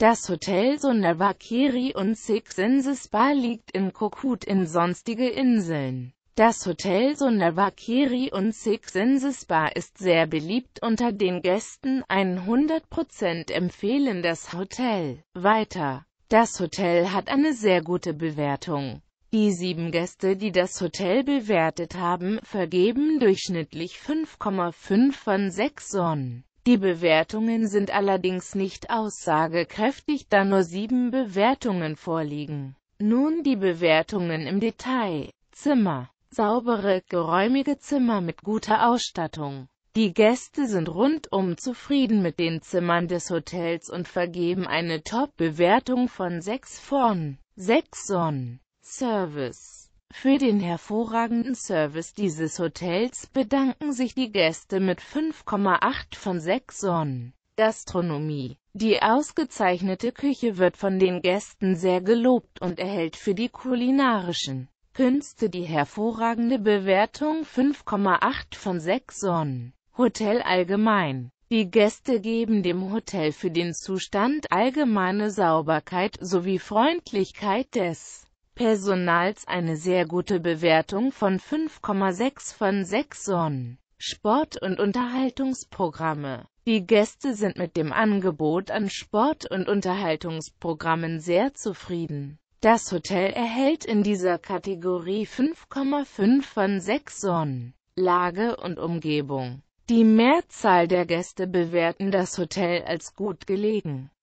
Das Hotel Sonavakiri und Six Senses Bar liegt in Kokut in sonstige Inseln. Das Hotel Sonavakiri und Six Senses Bar ist sehr beliebt unter den Gästen, 100% empfehlen das Hotel. Weiter. Das Hotel hat eine sehr gute Bewertung. Die sieben Gäste, die das Hotel bewertet haben, vergeben durchschnittlich 5,5 von 6 Sonnen. Die Bewertungen sind allerdings nicht aussagekräftig, da nur sieben Bewertungen vorliegen. Nun die Bewertungen im Detail. Zimmer. Saubere, geräumige Zimmer mit guter Ausstattung. Die Gäste sind rundum zufrieden mit den Zimmern des Hotels und vergeben eine Top-Bewertung von 6 von 6 Sonnen. Service für den hervorragenden Service dieses Hotels bedanken sich die Gäste mit 5,8 von 6 Sonnen. Gastronomie Die ausgezeichnete Küche wird von den Gästen sehr gelobt und erhält für die kulinarischen Künste die hervorragende Bewertung 5,8 von 6 Sonnen. Hotel allgemein die Gäste geben dem Hotel für den Zustand allgemeine Sauberkeit sowie Freundlichkeit des Personals eine sehr gute Bewertung von 5,6 von 6 Sonnen. Sport- und Unterhaltungsprogramme Die Gäste sind mit dem Angebot an Sport- und Unterhaltungsprogrammen sehr zufrieden. Das Hotel erhält in dieser Kategorie 5,5 von 6 Sonnen. Lage und Umgebung Die Mehrzahl der Gäste bewerten das Hotel als gut gelegen.